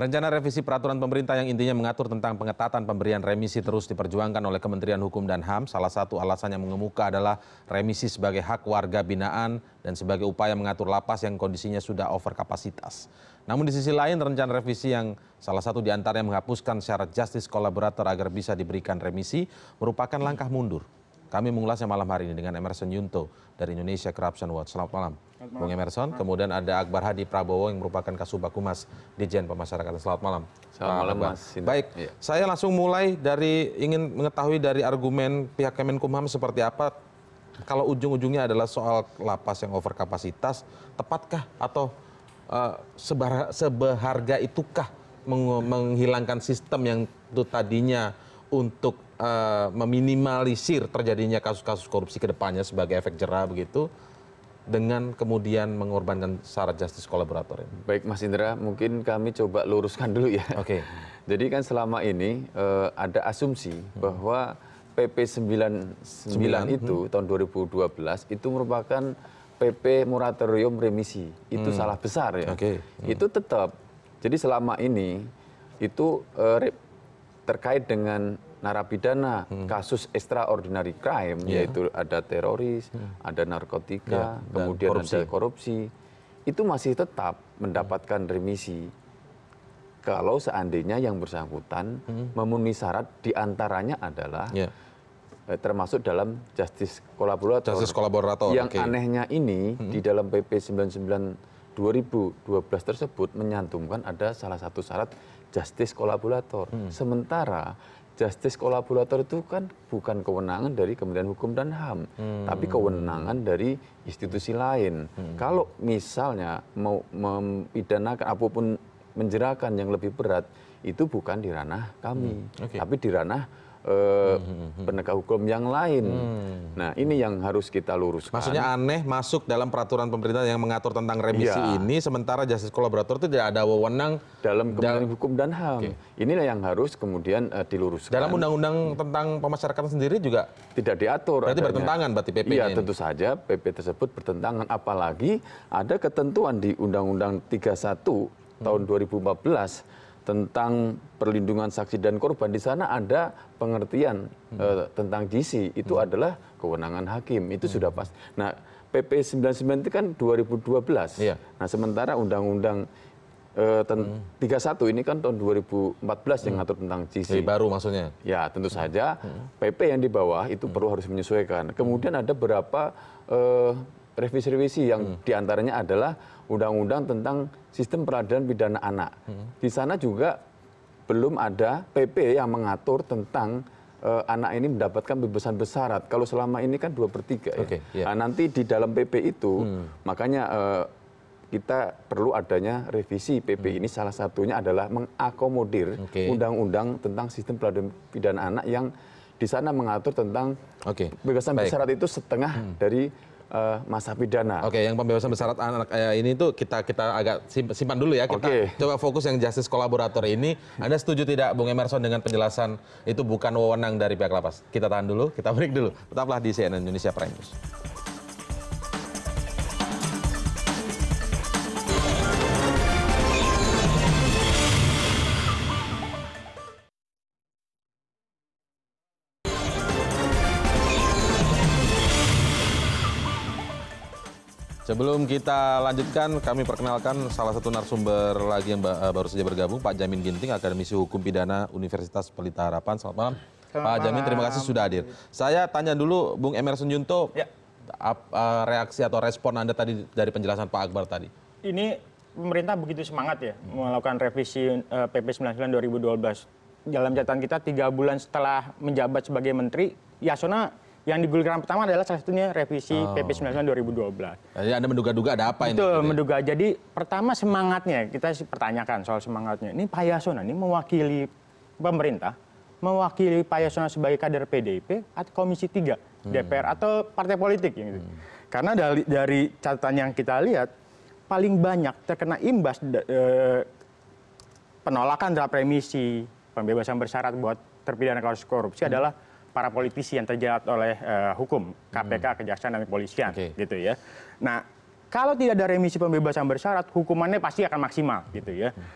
Rencana revisi peraturan pemerintah yang intinya mengatur tentang pengetatan pemberian remisi terus diperjuangkan oleh Kementerian Hukum dan HAM. Salah satu alasan yang mengemuka adalah remisi sebagai hak warga binaan dan sebagai upaya mengatur lapas yang kondisinya sudah over kapasitas. Namun di sisi lain rencana revisi yang salah satu diantaranya menghapuskan syarat justice kolaborator agar bisa diberikan remisi merupakan langkah mundur. Kami mengulasnya malam hari ini dengan Emerson Yunto dari Indonesia Corruption Watch. Selamat malam. Bung Emerson. Kemudian ada Akbar Hadi Prabowo yang merupakan Kasubag Humas Dijen Pemasyarakatan. Selamat malam. Selamat malam, Akbar. Mas. Baik, ya. saya langsung mulai dari ingin mengetahui dari argumen pihak Kemenkumham seperti apa kalau ujung-ujungnya adalah soal lapas yang overkapasitas, tepatkah atau uh, eh, sebar, seberharga itukah meng menghilangkan sistem yang itu tadinya untuk uh, meminimalisir terjadinya kasus-kasus korupsi kedepannya sebagai efek jerah begitu? dengan kemudian mengorbankan syarat justice kolaborator ini? Baik Mas Indra, mungkin kami coba luruskan dulu ya. Oke. Okay. Jadi kan selama ini uh, ada asumsi hmm. bahwa PP 99 sembilan itu hmm. tahun 2012 itu merupakan PP moratorium remisi. Itu hmm. salah besar ya. Oke. Okay. Hmm. Itu tetap. Jadi selama ini itu uh, terkait dengan narapidana hmm. kasus extraordinary crime iya. yaitu ada teroris hmm. ada narkotika iya, kemudian ada korupsi itu masih tetap mendapatkan remisi kalau seandainya yang bersangkutan hmm. memenuhi syarat diantaranya adalah iya. eh, termasuk dalam justice kolaborator. Justice kolaborator. Yang okay. anehnya ini hmm. di dalam PP 99 2012 tersebut menyantumkan ada salah satu syarat justice kolaborator. Hmm. Sementara justice kolaborator itu kan bukan kewenangan dari kementerian hukum dan ham hmm. tapi kewenangan dari institusi lain hmm. kalau misalnya mau mempidanakan apapun menjerakan yang lebih berat itu bukan di ranah kami hmm. tapi di ranah Eh, hmm, hmm, hmm. penegak hukum yang lain. Nah, ini yang harus kita luruskan. Maksudnya aneh masuk dalam peraturan pemerintah yang mengatur tentang remisi ya. ini, sementara justice kolaborator itu tidak ada wewenang dalam Kementerian Hukum dan HAM. Okay. Inilah yang harus kemudian uh, diluruskan. Dalam undang-undang tentang pemasyarakatan sendiri juga tidak diatur. Berarti adanya. bertentangan berarti pp Iya, tentu saja PP tersebut bertentangan apalagi ada ketentuan di Undang-Undang 31 tahun 2014 tentang perlindungan saksi dan korban di sana ada pengertian hmm. eh, tentang gc itu hmm. adalah kewenangan hakim itu hmm. sudah pas nah pp sembilan puluh sembilan itu kan dua ribu dua belas iya. nah sementara undang undang eh, tiga satu ini kan tahun 2014 yang ngatur tentang gc baru maksudnya ya tentu saja pp yang di bawah itu perlu harus menyesuaikan kemudian ada berapa eh, revisi revisi yang hmm. diantaranya adalah undang undang tentang sistem peradilan pidana anak hmm. di sana juga belum ada pp yang mengatur tentang eh, anak ini mendapatkan bebasan bersyarat kalau selama ini kan dua per tiga ya iya. nah, nanti di dalam pp itu hmm. makanya eh, kita perlu adanya revisi PP ini salah satunya adalah mengakomodir undang-undang tentang sistem peradilan pidana anak yang di sana mengatur tentang bebasan bersyarat itu setengah dari Eh, masa pidana. Oke, yang pembebasan bersyarat anak eh, ini tuh kita kita agak simpan dulu ya. Kita Oke. coba fokus yang justice kolaborator ini. Anda setuju tidak Bung Emerson dengan penjelasan itu bukan wewenang dari pihak lapas? Kita tahan dulu, kita break dulu. Tetaplah di CNN Indonesia Prime News. Sebelum kita lanjutkan, kami perkenalkan salah satu narasumber lagi yang eh, baru saja bergabung, Pak Jamin Ginting, Akademisi Hukum Pidana Universitas Pelita Harapan. Selamat malam. Selamat Pak malam. Jamin, terima kasih sudah hadir. Saya tanya dulu, Bung Emerson Junto, ya. Ap, uh, reaksi atau respon Anda tadi dari penjelasan Pak Akbar tadi? Ini pemerintah begitu semangat ya hmm. melakukan revisi uh, PP 99 2012. Dalam catatan kita, tiga bulan setelah menjabat sebagai menteri, Yasona yang digulirkan pertama adalah salah satunya revisi PP 99 2012. Jadi Anda menduga-duga ada apa Betul, ini? menduga. Jadi pertama semangatnya, kita pertanyakan soal semangatnya. Ini Pak Yasona ini mewakili pemerintah, mewakili Pak Yasona sebagai kader PDIP atau Komisi 3 hmm. DPR atau partai politik Hmm. Karena dari, dari catatan yang kita lihat paling banyak terkena imbas eh, penolakan terhadap remisi, pembebasan bersyarat buat terpidana kasus korupsi hmm. adalah para politisi yang terjerat oleh uh, hukum KPK, hmm. Kejaksaan dan Kepolisian, okay. gitu ya. Nah, kalau tidak ada remisi pembebasan bersyarat, hukumannya pasti akan maksimal, gitu ya. Hmm.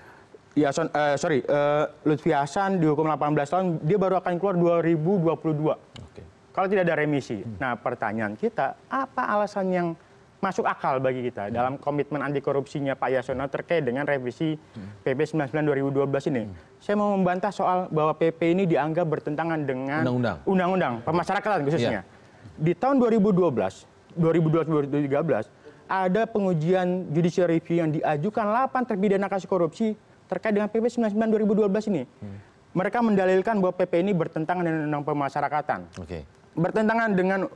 Ya, son, uh, sorry, uh, Lutfi Hasan dihukum 18 tahun, dia baru akan keluar 2022. Okay. Kalau tidak ada remisi. Hmm. Nah, pertanyaan kita, apa alasan yang masuk akal bagi kita hmm. dalam komitmen anti korupsinya Pak Yasona terkait dengan revisi PP 99 2012 ini. Hmm. Saya mau membantah soal bahwa PP ini dianggap bertentangan dengan undang-undang hmm. pemasyarakatan khususnya. Yeah. Di tahun 2012, 2012 2013 ada pengujian judicial review yang diajukan 8 terpidana kasus korupsi terkait dengan PP 99 2012 ini. Hmm. Mereka mendalilkan bahwa PP ini bertentangan dengan undang-undang pemasyarakatan. Okay bertentangan dengan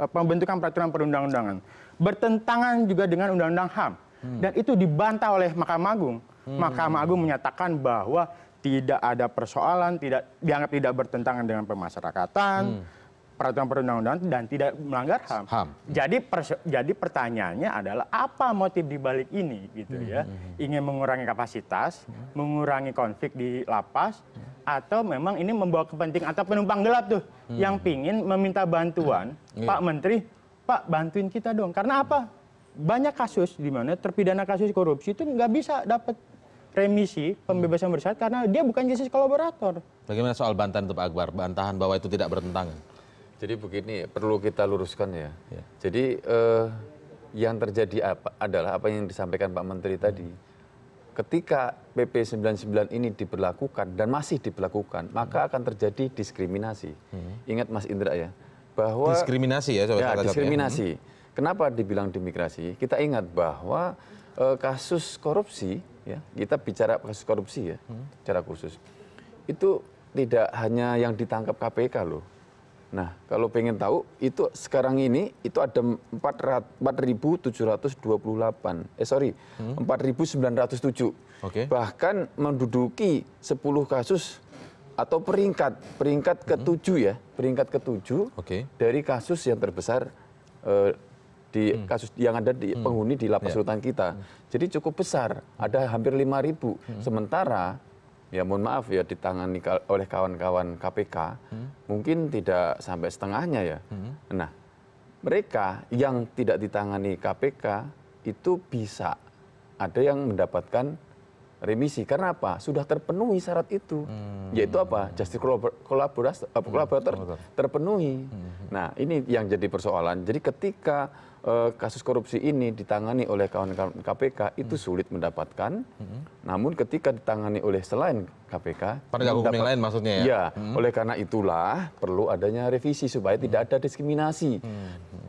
Eh, pembentukan peraturan perundang-undangan. Bertentangan juga dengan Undang-Undang HAM. Hmm. Dan itu dibantah oleh Mahkamah Agung. Hmm. Mahkamah Agung menyatakan bahwa tidak ada persoalan, tidak dianggap tidak bertentangan dengan pemasyarakatan, hmm. peraturan perundang-undangan dan tidak melanggar HAM. HAM. Hmm. Jadi jadi pertanyaannya adalah apa motif dibalik ini gitu ya? hmm. ya? Ingin mengurangi kapasitas, hmm. mengurangi konflik di lapas, hmm atau memang ini membawa kepentingan atau penumpang gelap tuh hmm. yang pingin meminta bantuan hmm. pak iya. menteri pak bantuin kita dong karena apa banyak kasus di mana terpidana kasus korupsi itu nggak bisa dapat remisi pembebasan bersyarat karena dia bukan justice kolaborator. Bagaimana soal bantahan itu Pak Akbar? Bantahan bahwa itu tidak bertentangan. Jadi begini, perlu kita luruskan ya. ya. Jadi eh, yang terjadi apa adalah apa yang disampaikan Pak Menteri tadi ketika pp 99 ini diberlakukan dan masih diberlakukan maka akan terjadi diskriminasi hmm. ingat mas indra ya bahwa diskriminasi ya, ya, ya. diskriminasi hmm. kenapa dibilang demigrasi kita ingat bahwa e, kasus korupsi ya kita bicara kasus korupsi ya hmm. cara khusus itu tidak hanya yang ditangkap kpk loh nah kalau pengen tahu itu sekarang ini itu ada empat tujuh ratus dua puluh delapan eh sorry hmm? empat sembilan ratus tujuh bahkan menduduki sepuluh kasus atau peringkat peringkat hmm. ketujuh ya peringkat ketujuh dari kasus yang terbesar eh, di hmm. kasus yang ada di penghuni di lapas ya. rutan kita jadi cukup besar ada hampir lima sementara ya mohon maaf ya ditangani oleh kawan kawan kpk hmm. mungkin tidak sampai setengahnya ya hmm. nah mereka yang tidak ditangani kpk itu bisa ada yang mendapatkan remisi karena apa sudah terpenuhi syarat itu hmm. yaitu apa justice kolaborator terpenuhi nah ini yang jadi persoalan jadi ketika Eh, kasus korupsi ini ditangani oleh kawan kawan kpk itu hmm. sulit mendapatkan hmm. namun ketika ditangani oleh selain kpk yang lain maksudnya ya iya, hmm. oleh karena itulah perlu adanya revisi supaya tidak ada diskriminasi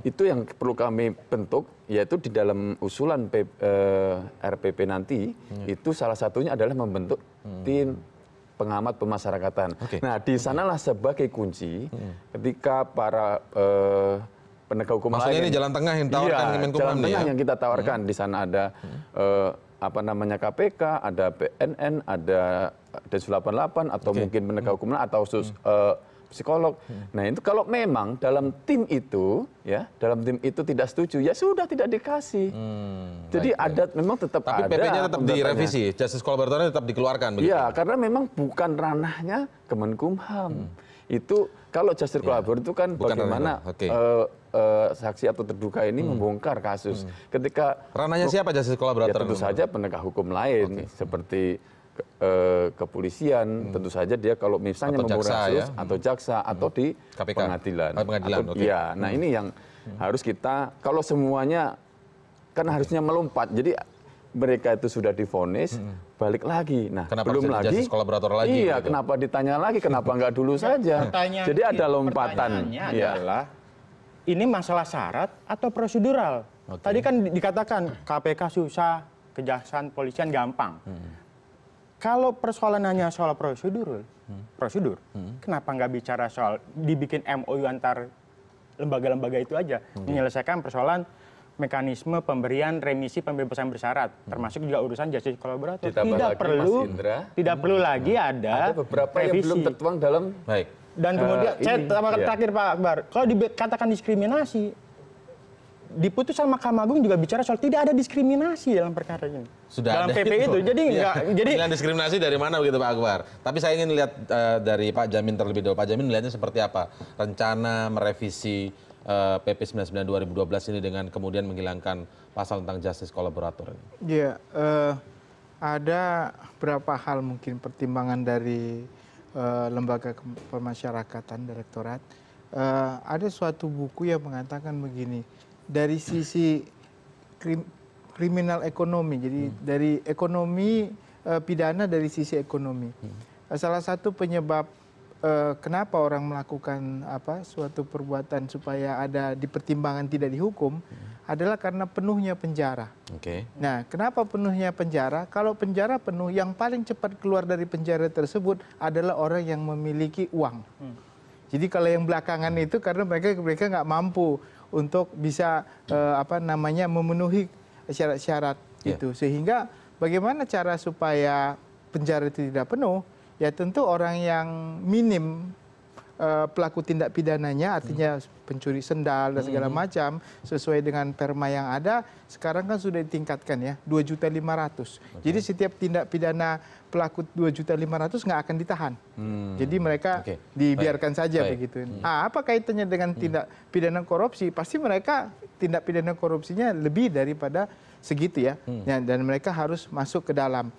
itu yang perlu kami bentuk yaitu di dalam usulan rpp eh, nanti itu salah satunya adalah membentuk tim pengamat pemasyarakatan nah di sanalah sebagai kunci ketika para eh, penegak hukum Maksudnya lain. ini jalan tengah yang tawarkan iya, Kemenkumham jalan ya? tengah yang kita tawarkan. Hmm. Di sana ada hmm. eh, apa namanya KPK, ada BNN, ada Densus 88 atau okay. mungkin penegak hmm. hukum lain atau sus, hmm. eh, psikolog. Hmm. Nah, itu kalau memang dalam tim itu ya, dalam tim itu tidak setuju ya sudah tidak dikasih. Hmm, Jadi baik, ada ya. memang tetap Tapi ada. Tapi PP-nya tetap direvisi, justice collaboratornya tetap dikeluarkan begitu. Iya, karena memang bukan ranahnya Kemenkumham. Hmm. Itu kalau justice collaborator iya. ya. itu kan bagaimana okay. uh, eh, Eh, saksi atau terduga ini hmm. membongkar kasus hmm. ketika ranahnya siapa justice kolaborator ya, tentu saja penegak hukum lain seperti ke, eh, kepolisian hmm. tentu saja dia kalau misalnya membongkar membuat atau jaksa ya. atau di KPK. pengadilan oh, ya nah ini yang harus kita kalau semuanya kan harusnya melompat jadi mereka itu sudah difonis balik lagi nah kenapa belum lagi kolaborator lagi iya gitu. kenapa ditanya lagi kenapa nggak dulu ya, saja jadi ada lompatan pertanyaannya iya ini masalah syarat atau prosedural tadi kan dikatakan kpk susah kejaksaan polisian gampang hmm. kalau persoalan hanya soal hmm. prosedur prosedur hmm. kenapa nggak bicara soal dibikin mou antar lembaga-lembaga itu aja menyelesaikan persoalan mekanisme pemberian remisi pembebasan bersyarat termasuk juga urusan justice kolaborator tidak perlu tidak perlu lagi nah, ada, ada beberapa revisi. yang belum tertuang dalam baik dan kemudian, uh, eh, saya terakhir iya. Pak Akbar, kalau dikatakan diskriminasi, di putusan Mahkamah Agung juga bicara soal tidak ada diskriminasi dalam perkara ini. Sudah dalam PP itu. itu. Jadi ya. enggak jadi Dengan diskriminasi dari mana begitu Pak Akbar? Tapi saya ingin lihat uh, dari Pak Jamin terlebih dahulu. Pak Jamin melihatnya seperti apa? Rencana merevisi uh, PP 99 2012 ini dengan kemudian menghilangkan pasal tentang justice kolaborator ini. Iya, uh, ada berapa hal mungkin pertimbangan dari Eh, lembaga pemasyarakatan direktorat eh, ada suatu buku yang mengatakan begini dari sisi kriminal ekonomi jadi hmm. dari ekonomi eh, pidana dari sisi ekonomi hmm. salah satu penyebab Eh, kenapa orang melakukan apa suatu perbuatan supaya ada dipertimbangan tidak dihukum hmm. adalah karena penuhnya penjara. Oke. Okay. Nah, kenapa penuhnya penjara? Kalau penjara penuh, yang paling cepat keluar dari penjara tersebut adalah orang yang memiliki uang. Hmm. Jadi kalau yang belakangan itu karena mereka mereka nggak mampu untuk bisa eh, apa namanya memenuhi syarat-syarat yeah. itu sehingga bagaimana cara supaya penjara itu tidak penuh? ya tentu orang yang minim eh, pelaku tindak pidananya artinya hmm. pencuri sendal dan segala hmm. macam sesuai dengan perma yang ada sekarang kan sudah ditingkatkan ya juta ratus Jadi setiap tindak pidana pelaku juta ratus nggak akan ditahan. Hmm. Jadi mereka okay. dibiarkan Baik. saja Baik. begitu. Hmm. Ah, apa kaitannya dengan hmm. tindak pidana korupsi? Pasti mereka tindak pidana korupsinya lebih daripada segitu ya. Hmm. ya dan mereka harus masuk ke dalam.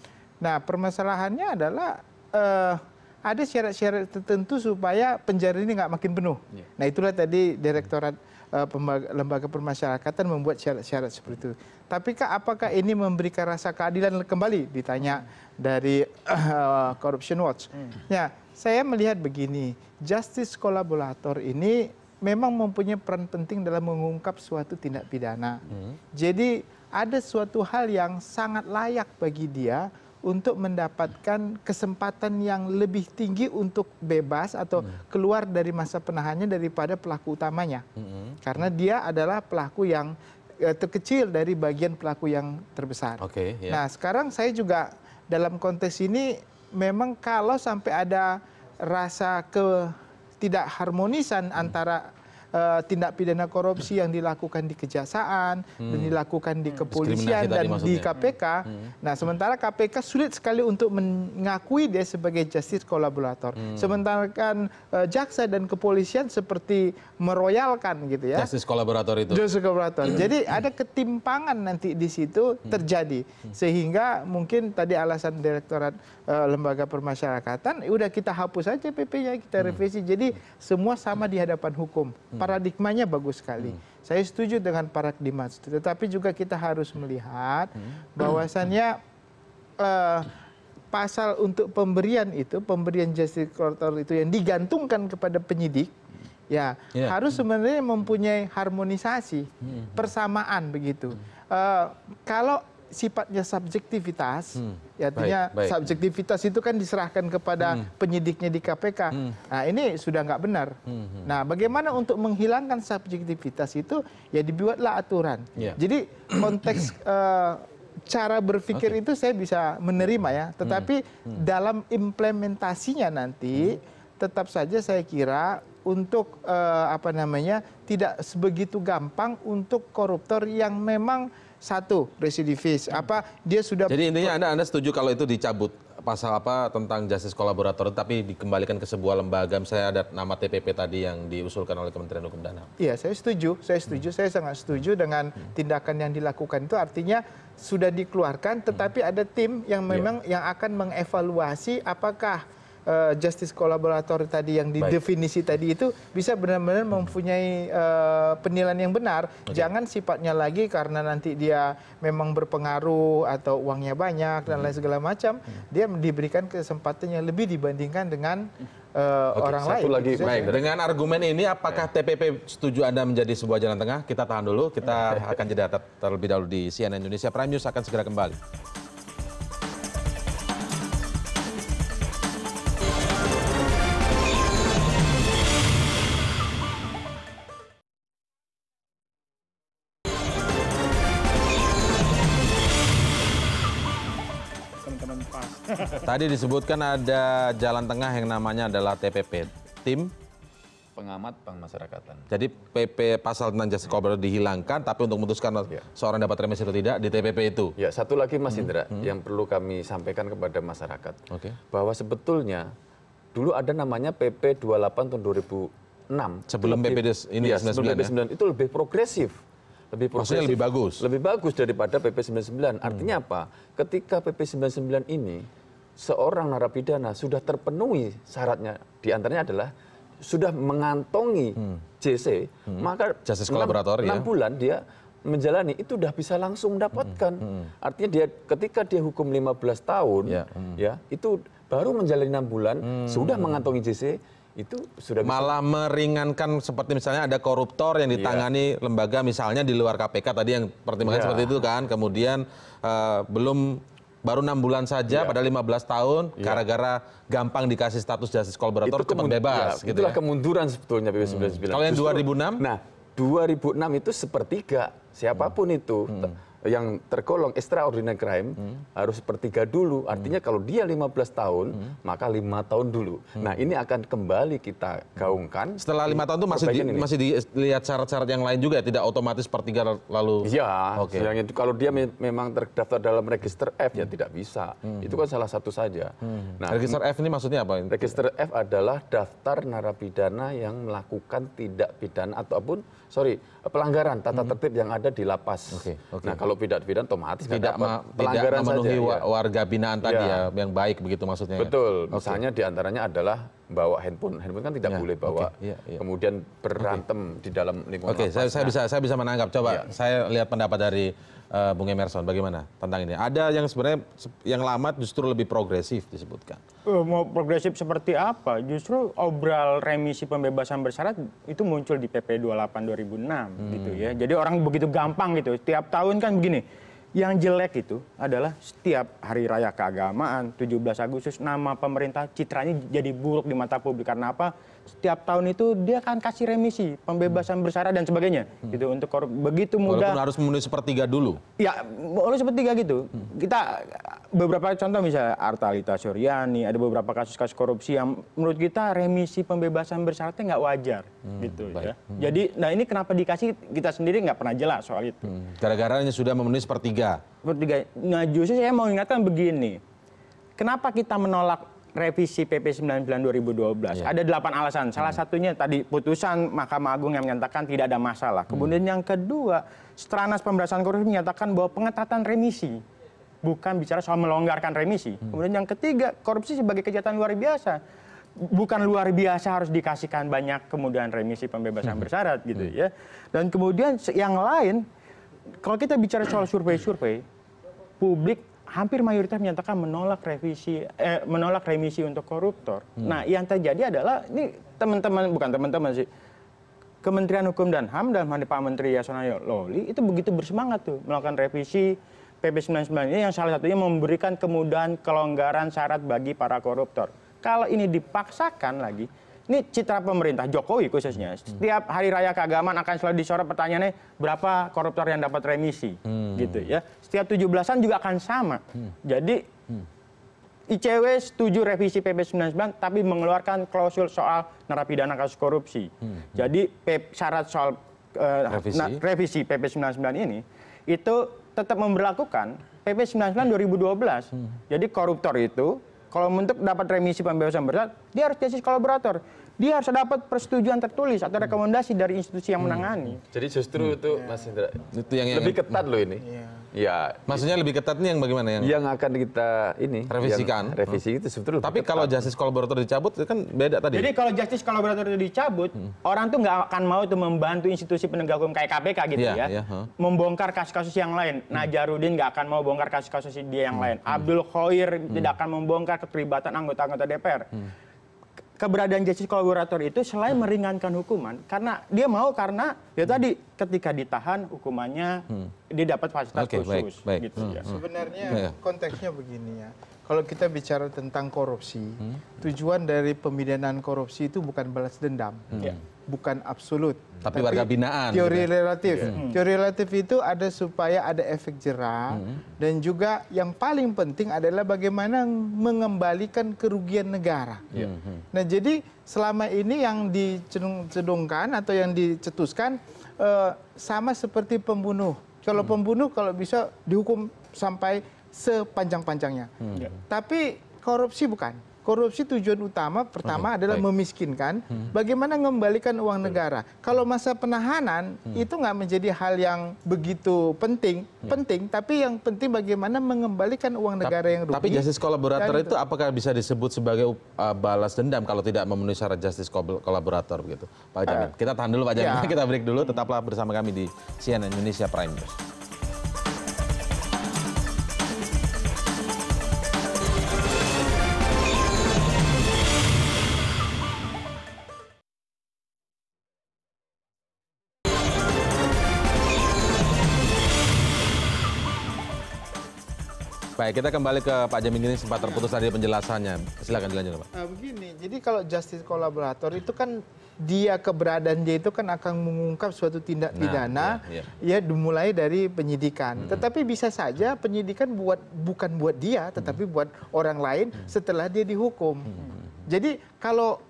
Nah, permasalahannya adalah Eh, ada syarat syarat tertentu supaya penjara ini nggak makin penuh ya. nah itulah tadi direktorat eh, lembaga permasyarakatan membuat syarat syarat seperti itu tapi kak, apakah ini memberikan rasa keadilan kembali ditanya dari eh, corruption watch hmm. ya saya melihat begini justice kolaborator ini memang mempunyai peran penting dalam mengungkap suatu tindak pidana hmm. jadi ada suatu hal yang sangat layak bagi dia untuk mendapatkan kesempatan yang lebih tinggi untuk bebas atau hmm. keluar dari masa penahannya daripada pelaku utamanya hmm. karena dia adalah pelaku yang e, terkecil dari bagian pelaku yang terbesar. Okay, ya. Nah sekarang saya juga dalam konteks ini memang kalau sampai ada rasa ketidakharmonisan hmm. antara Eh, tindak pidana korupsi yang dilakukan di kejaksaan dan hmm. dilakukan di hmm. kepolisian dan di KPK. Hmm. Nah, sementara KPK sulit sekali untuk mengakui dia sebagai justice kolaborator. Sementara kan eh, jaksa dan kepolisian seperti meroyalkan gitu ya. Justice kolaborator itu. Justice kolaborator. Jadi ada ketimpangan nanti di situ terjadi sehingga mungkin tadi alasan direktorat uh, lembaga permasyarakatan udah kita hapus aja PP-nya kita revisi. Jadi semua sama di hadapan hukum paradigmanya bagus sekali. Hmm. Saya setuju dengan paradigma itu. Tetapi juga kita harus melihat hmm. bahwasannya eh, pasal untuk pemberian itu, pemberian justice collaborator itu yang digantungkan kepada penyidik, ya yeah. harus sebenarnya mempunyai harmonisasi, hmm. persamaan begitu. Uh, kalau sifatnya subjektivitas, hmm Ya, artinya subjektivitas itu kan diserahkan kepada hmm. penyidiknya di kpk hmm. nah ini sudah nggak benar hmm, nah bagaimana untuk menghilangkan subjektivitas itu ya dibuatlah aturan ya. jadi konteks eh, cara berpikir itu saya bisa menerima ya tetapi dalam implementasinya nanti tetap saja saya kira untuk eh, apa namanya tidak sebegitu gampang untuk koruptor yang memang satu residivis apa dia sudah jadi intinya anda anda setuju kalau itu dicabut pasal apa tentang justice kolaborator tapi dikembalikan ke sebuah lembaga misalnya ada nama TPP tadi yang diusulkan oleh Kementerian Hukum dan HAM. Iya, saya setuju. Saya setuju. Hmm. Saya sangat setuju dengan tindakan yang dilakukan itu artinya sudah dikeluarkan tetapi hmm. ada tim yang iya. memang yeah. yang akan mengevaluasi apakah Eh, justice kolaborator tadi yang didefinisi tadi itu bisa benar-benar mempunyai uh, penilaian yang benar. Okay. Jangan sifatnya lagi karena nanti dia memang berpengaruh atau uangnya banyak dan hmm. lain segala macam, hmm. dia diberikan kesempatan yang lebih dibandingkan dengan uh, eh, okay, orang satu lain. Lagi, gitu baik. Dengan argumen ini, apakah ya. TPP setuju Anda menjadi sebuah jalan tengah? Kita tahan dulu, kita akan jeda terlebih dahulu di CNN Indonesia Prime News akan segera kembali. Nah, tadi disebutkan ada jalan tengah yang namanya adalah TPP, tim pengamat pengmasyarakatan. Jadi PP pasal tentang jasa kobra dihilangkan, tapi untuk memutuskan ya. seorang dapat remisi atau tidak di TPP itu. Ya satu lagi Mas hmm, Indra hmm. yang perlu kami sampaikan kepada masyarakat okay. bahwa sebetulnya dulu ada namanya PP 28 tahun 2006. Sebelum PP ini iya, ya, 99, sebelum PP 99 ya? itu lebih progresif lebih Maksudnya lebih bagus. Lebih bagus daripada PP 99. Hmm. Artinya hmm. apa? Ketika PP 99 ini seorang narapidana sudah terpenuhi syaratnya diantaranya adalah sudah mengantongi hmm. JC hmm. maka ya. enam bulan dia menjalani itu sudah bisa langsung mendapatkan hmm. artinya dia ketika dia hukum 15 tahun ya. ya itu baru menjalani enam bulan sudah mengantongi JC itu sudah bisa. malah meringankan seperti misalnya ada koruptor yang iya. ditangani yeah. lembaga misalnya di luar KPK tadi yang pertimbangan yeah. seperti itu kan kemudian uh, belum baru enam bulan saja iya. pada lima belas tahun gara iya. gara gampang dikasih status justice collaborator cepat bebas iya, gitu itulah ya. kemunduran sebetulnya pp sembilan puluh kalau yang dua ribu enam nah dua ribu enam itu sepertiga siapapun hmm. itu hmm yang tergolong extraordinary crime hmm. harus sepertiga dulu artinya hmm. kalau dia lima belas tahun hmm. maka lima tahun dulu nah ini akan kembali kita gaungkan setelah lima tahun itu masih masih di, dilihat syarat syarat yang lain juga ya tidak otomatis sepertiga lalu Iya. itu kalau dia memang terdaftar dalam register F ya tidak bisa itu kan salah satu saja Nah, register F ini maksudnya apa register F adalah daftar narapidana yang melakukan tidak pidana ataupun sorry pelanggaran tata hmm. tertib yang ada di lapas. Nah kalau pidat pidana otomatis tidak pelanggaran memenuhi saja, ya. warga binaan tadi ya. ya yang baik begitu maksudnya. Ya? Betul. Ya? Misalnya okay. diantaranya adalah bawa handphone. Handphone kan tidak ya, boleh bawa. Okay, ya, ya. Kemudian berantem okay. di dalam lingkungan. Oke okay, saya, saya nah. bisa saya bisa menangkap. Coba ya. saya lihat pendapat dari Eh, bung emerson bagaimana tentang ini ada yang sebenarnya yang lama justru lebih progresif disebutkan eh, mau progresif seperti apa justru obral remisi pembebasan bersyarat itu muncul di pp 28 2006 gitu ya jadi orang begitu gampang gitu Setiap tahun kan begini yang jelek itu adalah setiap hari raya keagamaan 17 Agustus nama pemerintah citranya jadi buruk di mata publik karena apa setiap tahun itu dia akan kasih remisi, pembebasan hmm. bersyarat dan sebagainya. Hmm. Gitu untuk korup begitu mudah. Walaupun harus memenuhi sepertiga dulu. Ya, harus sepertiga gitu. Hmm. Kita beberapa contoh misalnya Artalita Suryani, ada beberapa kasus-kasus korupsi yang menurut kita remisi pembebasan bersyaratnya nggak wajar hmm, gitu ya. baik. ya. Hmm. Jadi, nah ini kenapa dikasih kita sendiri nggak pernah jelas soal itu. Hmm. Gara-garanya sudah memenuhi sepertiga. Sepertiga. Nah, justru saya mau ingatkan begini kenapa kita menolak revisi PP 99 2012 ya. ada delapan alasan. Salah hmm. satunya tadi putusan Mahkamah Agung yang menyatakan tidak ada masalah. Hmm. Kemudian hmm. yang kedua, Stranas Pemberantasan Korupsi menyatakan bahwa pengetatan remisi bukan bicara soal melonggarkan remisi. Hmm. Kemudian yang ketiga, korupsi sebagai kejahatan luar biasa. Bukan luar biasa harus dikasihkan banyak kemudian remisi pembebasan hmm. bersyarat gitu iya. ya. Dan kemudian yang lain kalau kita bicara soal survei-survei, publik hampir mayoritas menyatakan menolak revisi eh, menolak remisi untuk koruptor. Hmm. Nah, yang terjadi adalah ini teman-teman bukan teman-teman sih. Kementerian Hukum dan HAM dan Pak Menteri Yasona Loli itu begitu bersemangat tuh melakukan revisi PP 99 ini yang salah satunya memberikan kemudahan kelonggaran syarat bagi para koruptor. Kalau ini dipaksakan lagi, ini citra pemerintah Jokowi khususnya. Hmm. Setiap hari raya keagamaan akan selalu disorot pertanyaannya berapa koruptor yang dapat remisi hmm. gitu ya. Setiap 17-an juga akan sama. Hmm. Jadi hmm. ICW setuju revisi PP 99 tapi mengeluarkan klausul soal narapidana kasus korupsi. Hmm. hmm. Jadi syarat soal uh, revisi. Na, revisi PP 99 ini itu tetap memberlakukan PP 99 2012. Hmm. Jadi koruptor itu kalau untuk dapat remisi pembebasan bersyarat dia harus justice kolaborator dia harus dapat persetujuan tertulis atau rekomendasi dari institusi yang hmm. menangani jadi justru itu mas indra lebih ketat loh ini iya ya maksudnya lebih ketat nih yang bagaimana yang yang akan kita ini revisikan revisi itu sebetulnya tapi kalau justice collaborator dicabut itu kan beda tadi jadi kalau justice collaborator itu dicabut hmm. orang tuh nggak akan mau tuh membantu institusi penegak hukum kayak KPK gitu iya, ya, ya. membongkar kasus-kasus yang lain hmm. Najarudin nggak akan mau bongkar kasus-kasus dia yang hmm. lain Abdul Khair tidak akan membongkar keterlibatan anggota-anggota DPR keberadaan justice kolaborator itu selain meringankan hukuman karena dia mau karena ya tadi ketika ditahan hukumannya hmm. dia dapat fasilitas khusus gitu hmm, ya. Sebenarnya hmm. iya. konteksnya begini ya kalau kita bicara tentang korupsi, hmm. tujuan dari pemidanaan korupsi itu bukan balas dendam, hmm. ya. bukan absolut. Tapi, tapi warga binaan. Teori juga. Gitu ya. relatif. Yeah. Hmm. Teori relatif itu ada supaya ada efek jerah hmm. dan juga yang paling penting adalah bagaimana mengembalikan kerugian negara. Iya. Hmm. Nah, jadi selama ini yang dicedungkan atau yang dicetuskan eh, sama seperti pembunuh. Kalau hmm. pembunuh kalau bisa dihukum sampai sepanjang-panjangnya. Hmm. Ya. Tapi korupsi bukan. Korupsi tujuan utama pertama okay. Hmm. adalah memiskinkan. Hmm. Bagaimana mengembalikan uang hmm. negara? Kalau masa penahanan hmm. itu nggak menjadi hal yang begitu penting, hmm. penting. Tapi yang penting bagaimana mengembalikan uang Ta negara yang rugi. Tapi justice kolaborator itu, apakah bisa disebut sebagai uh, balas dendam kalau tidak memenuhi syarat justice collaborator begitu, Pak Jamin? Uh, kita tahan dulu Pak Jamin, ya. kita break dulu. Tetaplah bersama kami di CNN Indonesia Prime News. Baik, kita kembali ke Pak Jamin ini sempat terputus tadi penjelasannya. Silakan dilanjutkan, Pak. Eh, begini, jadi kalau justice kolaborator itu kan dia keberadaan dia itu kan akan mengungkap suatu tindak nah, pidana nah, ya, ya. ya dimulai dari penyidikan. Hmm. Tetapi bisa saja penyidikan buat bukan buat dia hmm. tetapi buat orang lain hmm. setelah dia dihukum. Hmm. Jadi kalau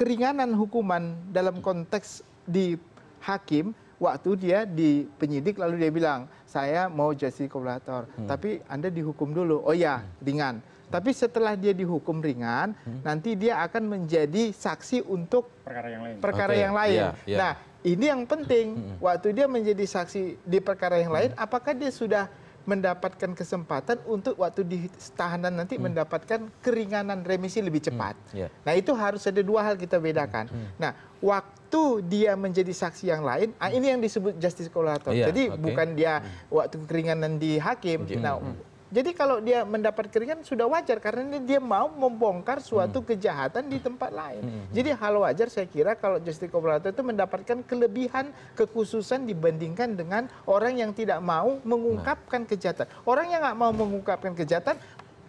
keringanan hukuman dalam konteks di hakim waktu dia di penyidik lalu dia bilang saya mau jadi kolaborator hmm. tapi anda dihukum dulu oh ya ringan tapi setelah dia dihukum ringan, hmm. nanti dia akan menjadi saksi untuk perkara yang lain. Perkara okay. yang lain. Yeah, yeah. Nah, ini yang penting. Hmm, hmm. Waktu dia menjadi saksi di perkara yang lain, hmm. apakah dia sudah mendapatkan kesempatan untuk waktu di tahanan nanti hmm. mendapatkan keringanan remisi lebih cepat. Hmm. Iya. Yeah. Nah, itu harus ada dua hal kita bedakan. Hmm. Nah, waktu waktu dia menjadi saksi yang lain hmm. ini yang disebut justice kolator yeah, jadi okay. bukan dia waktu keringanan di hakim okay. nah Jadi kalau dia mendapat keringan sudah wajar karena dia mau membongkar suatu hmm. kejahatan di tempat lain. Hmm. Jadi hal wajar saya kira kalau justice collaborator itu mendapatkan kelebihan kekhususan dibandingkan dengan orang yang tidak mau mengungkapkan nah. kejahatan. Orang yang nggak mau mengungkapkan kejahatan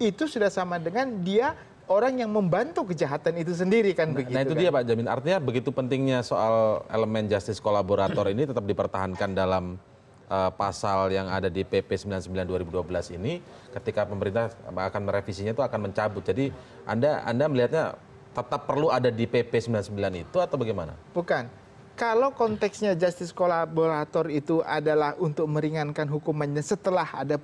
itu sudah sama dengan dia orang yang membantu kejahatan itu sendiri kan nah, begitu. Nah itu kan? dia Pak Jamin. Artinya begitu pentingnya soal elemen justice kolaborator ini tetap dipertahankan dalam uh, pasal yang ada di PP 99 2012 ini ketika pemerintah akan merevisinya itu akan mencabut. Jadi Anda Anda melihatnya tetap perlu ada di PP 99 itu atau bagaimana? Bukan. Kalau konteksnya justice kolaborator itu adalah untuk meringankan hukumannya setelah ada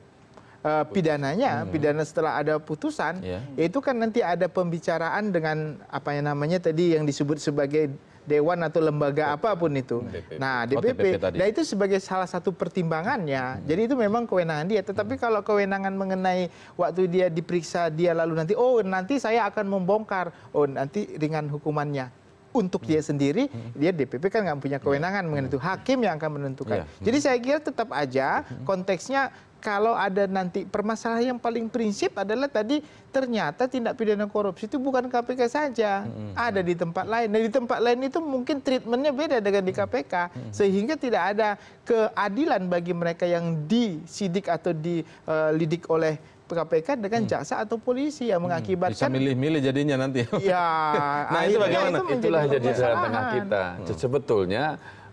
Eh, pidananya hmm. pidana setelah ada putusan ya. itu kan nanti ada pembicaraan dengan apa yang namanya tadi yang disebut sebagai dewan atau lembaga apapun itu. Hmm. DPP. Nah, DPP, oh, nah itu sebagai salah satu pertimbangannya. Hmm. Jadi itu memang kewenangan dia. Tetapi hmm. kalau kewenangan mengenai waktu dia diperiksa dia lalu nanti, oh nanti saya akan membongkar, oh nanti ringan hukumannya untuk dia hmm. sendiri hmm. dia DPP kan nggak punya iya. kewenangan mengenai itu hmm. hakim yang akan menentukan iya. jadi saya kira tetap aja konteksnya kalau ada nanti permasalahan yang paling prinsip adalah tadi ternyata tindak pidana korupsi itu bukan KPK saja ada di tempat lain nah di tempat lain itu mungkin treatmentnya beda dengan di KPK sehingga tidak ada keadilan bagi mereka yang disidik atau dilidik eh, oleh KPK dengan hmm. jaksa atau polisi yang hmm, mengakibatkan bisa milih-milih jadinya nanti. Ya, nah itu bagaimana? Itu Itulah jadi tengah kita. Hmm. Sebetulnya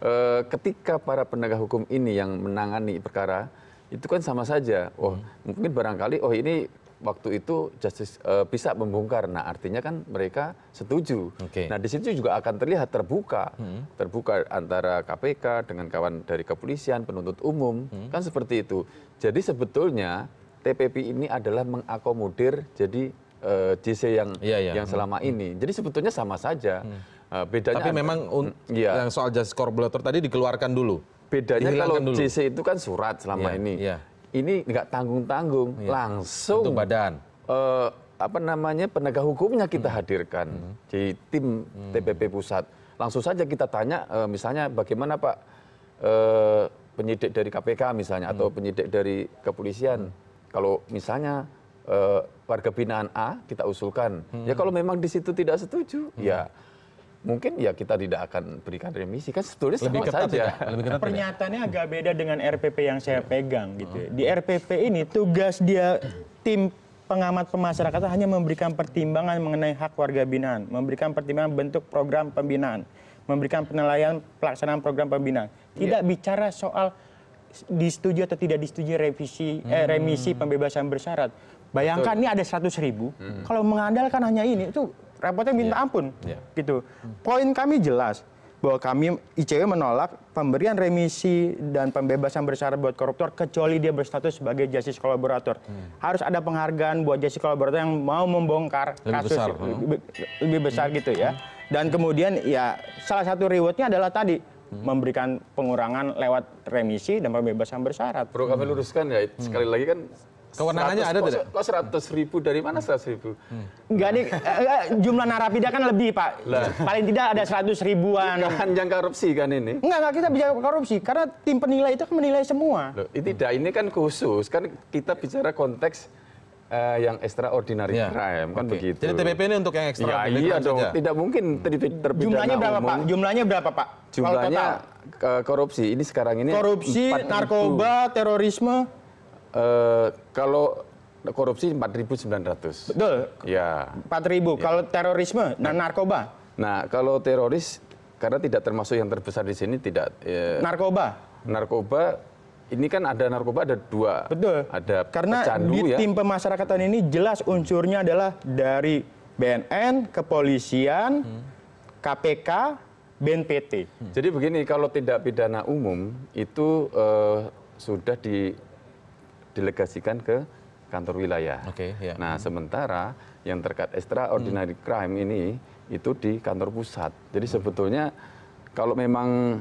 eh, ketika para penegak hukum ini yang menangani perkara itu kan sama saja. Oh, hmm. mungkin barangkali oh ini waktu itu justice uh, bisa membongkar. Nah, artinya kan mereka setuju. Okay. Nah, di situ juga akan terlihat terbuka, hmm. terbuka antara KPK dengan kawan dari kepolisian, penuntut umum, hmm. kan seperti itu. Jadi sebetulnya TPP ini adalah mengakomodir jadi uh, eh, JC yang ya, ya. yang selama hmm. ini. Jadi sebetulnya sama saja. Hmm. Uh, bedanya Tapi memang ya. yang soal justice collaborator tadi dikeluarkan dulu. Bedanya kalau JC itu kan surat selama ya, ini. Ya. Ini nggak tanggung-tanggung, ya. langsung Untuk badan. Uh, apa namanya penegak hukumnya kita hmm. hadirkan hmm. di tim hmm. TPP pusat. Langsung saja kita tanya uh, misalnya bagaimana Pak uh, penyidik dari KPK misalnya hmm. atau penyidik dari kepolisian hmm kalau misalnya eh, warga binaan a kita usulkan ya hmm. kalau memang di situ tidak setuju hmm. ya mungkin ya kita tidak akan berikan remisi kan sebetulnya sama saja pernyataannya agak beda dengan RPP yang saya iya. pegang gitu ya. Hmm. di RPP ini tugas dia tim pengamat pemasyarakatan hanya memberikan pertimbangan mengenai hak warga binaan, memberikan pertimbangan bentuk program pembinaan, memberikan penilaian pelaksanaan program pembinaan. Tidak yeah. bicara soal disetujui atau tidak disetujui revisi eh, hmm. remisi pembebasan bersyarat. Bayangkan ini ada 100 ribu, hmm. kalau mengandalkan hanya ini itu repotnya minta yeah. ampun, yeah. gitu. Hmm. Poin kami jelas bahwa kami ICW menolak pemberian remisi dan pembebasan bersyarat buat koruptor kecuali dia berstatus sebagai justice kolaborator. Hmm. Harus ada penghargaan buat justice kolaborator yang mau membongkar lebih kasus besar, lebih, hmm. lebih besar hmm. gitu ya. Dan kemudian ya salah satu rewardnya adalah tadi Hmm. memberikan pengurangan lewat remisi dan pembebasan bersyarat. Perlu kami hmm. luruskan ya, hmm. sekali lagi kan Kewenangannya ada tidak? Kok seratus ribu dari mana seratus ribu? Hmm. Enggak nih, eh, eh, jumlah narapidana kan lebih pak. Lah. Paling tidak ada seratus ribuan. Bukan yang korupsi kan ini? Enggak, enggak kita bicara korupsi karena tim penilai itu kan menilai semua. Loh, tidak, ini kan khusus kan kita bicara konteks Eh, yang extraordinary iya. crime kan begitu. Jadi TPP ini untuk yang extraordinary ya, iya dong, saja. Ya? tidak mungkin hmm. terpidana Jumlahnya berapa, Pak? Jumlahnya berapa, Pak? Jumlahnya korupsi ini sekarang ini korupsi, narkoba, terorisme uh, kalau korupsi 4.900. Betul. Ya. 4.000. Ya. Kalau terorisme dan nah, nah, narkoba. Nah, kalau teroris karena tidak termasuk yang terbesar di sini tidak. Ya, narkoba. Narkoba ini kan ada narkoba ada dua. Betul. Ada Karena pecandu, di ya. tim pemasyarakatan ini jelas unsurnya adalah dari BNN, kepolisian, hmm. KPK, BNPT. Hmm. Jadi begini, kalau tidak pidana umum itu eh, sudah di, delegasikan ke kantor wilayah. Okay, ya. Nah, hmm. sementara yang terkait extraordinary hmm. crime ini itu di kantor pusat. Jadi hmm. sebetulnya kalau memang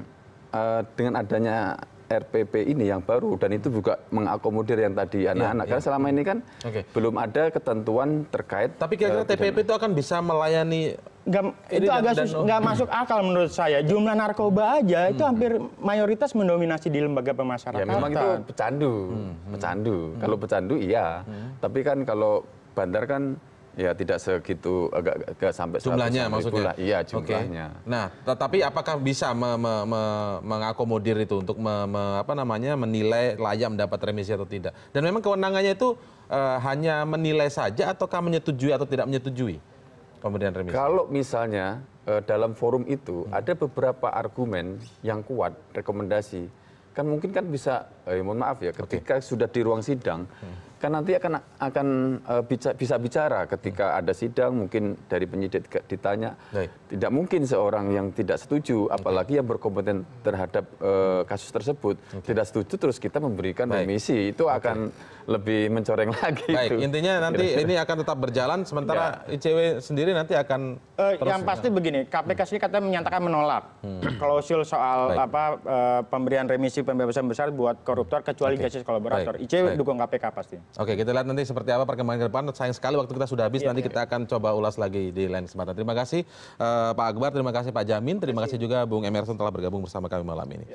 uh, dengan adanya rpp ini yang baru dan itu juga mengakomodir yang tadi iya, anak-anak iya. karena selama ini kan belum ada ketentuan terkait tapi kira-kira eh, tpp itu akan bisa melayani Gak, itu agak sus, oh. gak masuk akal menurut saya. Jumlah narkoba aja itu hmm. hampir mayoritas mendominasi di lembaga ya, pemasyarakatan. Ya memang itu pecandu, hmm, hmm. pecandu. Kalau pecandu iya, tapi kan kalau bandar kan ya tidak segitu agak sampai jumlahnya maksudnya iya jumlahnya nah tetapi apakah bisa me, me, me, mengakomodir itu untuk me, me, apa namanya menilai layak mendapat remisi atau tidak dan memang kewenangannya itu e, hanya menilai saja ataukah menyetujui atau tidak menyetujui pemberian remisi kalau misalnya e, dalam forum itu hmm. ada beberapa argumen yang kuat rekomendasi kan mungkin kan bisa eh, mohon maaf ya ketika okay. sudah di ruang sidang hmm kan nanti akan eh, bisa bicara ketika ada sidang mungkin dari penyidik ditanya tidak mungkin seorang yang tidak setuju apalagi yang berkompeten terhadap eh, kasus tersebut tidak setuju terus kita memberikan remisi itu akan lebih mencoreng lagi baik intinya nanti ini akan tetap berjalan sementara ICW iya. sendiri nanti akan eh, terus yang pasti begini KPK hmm. sendiri katanya menyatakan menolak hmm. klausul soal apa pemberian remisi pembebasan besar buat koruptor kecuali justice kolaborator ICW dukung KPK pasti oke kita lihat nanti seperti apa perkembangan ke depan sayang sekali waktu kita sudah habis iya, nanti iya, kita iya. akan coba ulas lagi di lain kesempatan terima kasih eh, pak akbar terima kasih pak jamin terima kasih juga bung emerson telah bergabung bersama kami malam ini